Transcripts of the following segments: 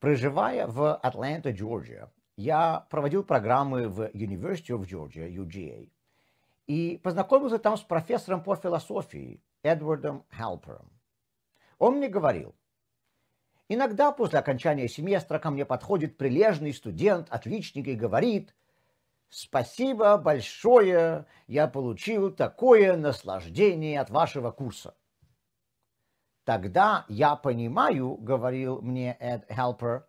Проживая в Атланте, Джорджия, я проводил программы в University of Georgia, UGA, и познакомился там с профессором по философии Эдвардом Халпером. Он мне говорил, иногда после окончания семестра ко мне подходит прилежный студент, отличник и говорит, спасибо большое, я получил такое наслаждение от вашего курса. Тогда я понимаю, говорил мне Эд Хелпер,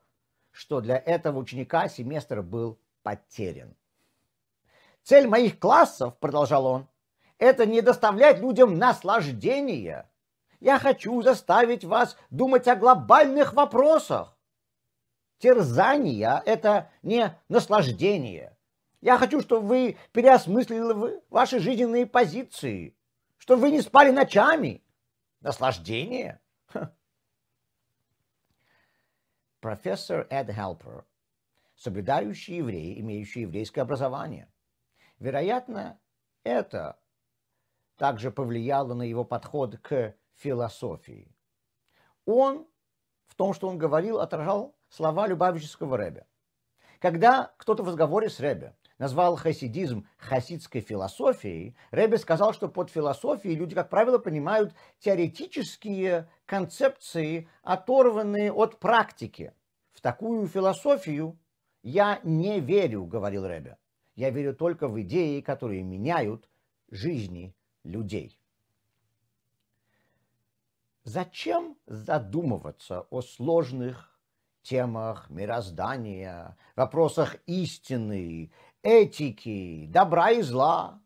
что для этого ученика семестр был потерян. Цель моих классов, продолжал он, это не доставлять людям наслаждения. Я хочу заставить вас думать о глобальных вопросах. Терзание – это не наслаждение. Я хочу, чтобы вы переосмыслили ваши жизненные позиции, чтобы вы не спали ночами, Наслаждение? Профессор Эд Хелпер, соблюдающий евреи, имеющий еврейское образование. Вероятно, это также повлияло на его подход к философии. Он в том, что он говорил, отражал слова Любавического Рэбя. Когда кто-то в разговоре с Рэбе назвал хасидизм хасидской философией, Ребе сказал, что под философией люди, как правило, понимают теоретические концепции, оторванные от практики. В такую философию я не верю, говорил Ребе. Я верю только в идеи, которые меняют жизни людей. Зачем задумываться о сложных темах мироздания, вопросах истины, этики, добра и зла.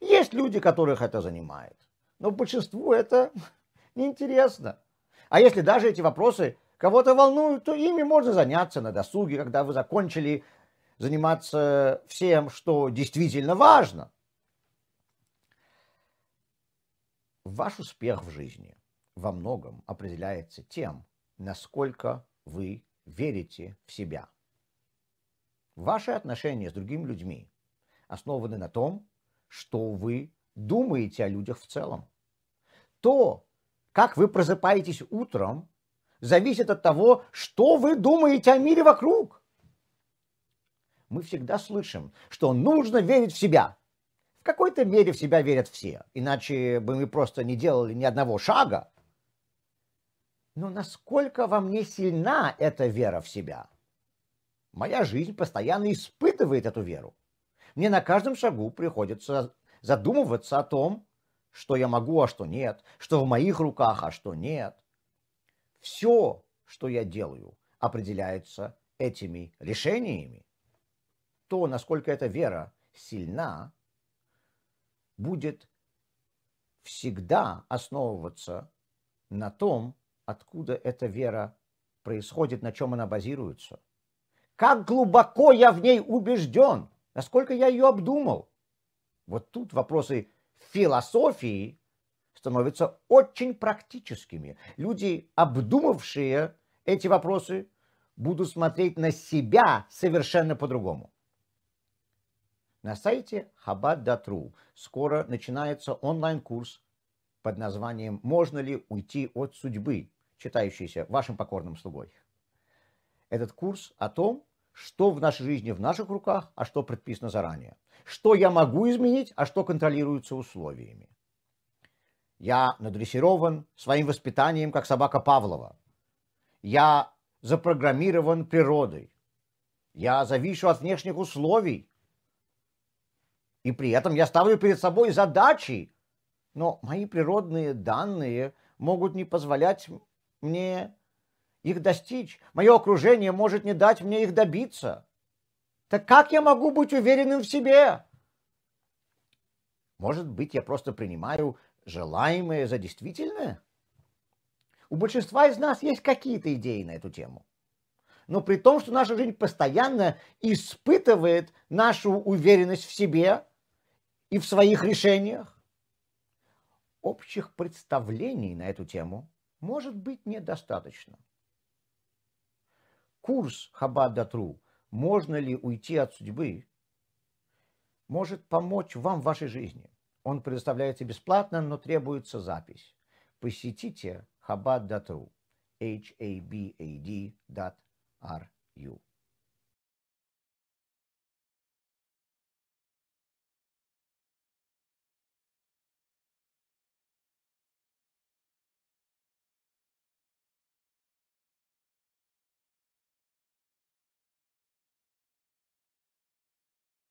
Есть люди, которых это занимает, но большинству это неинтересно. А если даже эти вопросы кого-то волнуют, то ими можно заняться на досуге, когда вы закончили заниматься всем, что действительно важно. Ваш успех в жизни во многом определяется тем, насколько вы верите в себя. Ваши отношения с другими людьми основаны на том, что вы думаете о людях в целом. То, как вы просыпаетесь утром, зависит от того, что вы думаете о мире вокруг. Мы всегда слышим, что нужно верить в себя. В какой-то мере в себя верят все, иначе бы мы просто не делали ни одного шага, но насколько во мне сильна эта вера в себя? Моя жизнь постоянно испытывает эту веру. Мне на каждом шагу приходится задумываться о том, что я могу, а что нет, что в моих руках, а что нет. Все, что я делаю, определяется этими решениями. То, насколько эта вера сильна, будет всегда основываться на том, откуда эта вера происходит, на чем она базируется, как глубоко я в ней убежден, насколько я ее обдумал. Вот тут вопросы философии становятся очень практическими. Люди, обдумавшие эти вопросы, будут смотреть на себя совершенно по-другому. На сайте Хабад Датру скоро начинается онлайн-курс под названием «Можно ли уйти от судьбы», читающийся вашим покорным слугой. Этот курс о том, что в нашей жизни в наших руках, а что предписано заранее. Что я могу изменить, а что контролируется условиями. Я надрессирован своим воспитанием, как собака Павлова. Я запрограммирован природой. Я завишу от внешних условий. И при этом я ставлю перед собой задачи, но мои природные данные могут не позволять мне их достичь. Мое окружение может не дать мне их добиться. Так как я могу быть уверенным в себе? Может быть, я просто принимаю желаемое за действительное? У большинства из нас есть какие-то идеи на эту тему. Но при том, что наша жизнь постоянно испытывает нашу уверенность в себе и в своих решениях, общих представлений на эту тему может быть недостаточно. Курс Хабада Тру, «Можно ли уйти от судьбы?» может помочь вам в вашей жизни. Он предоставляется бесплатно, но требуется запись. Посетите habad.ru, habad.ru.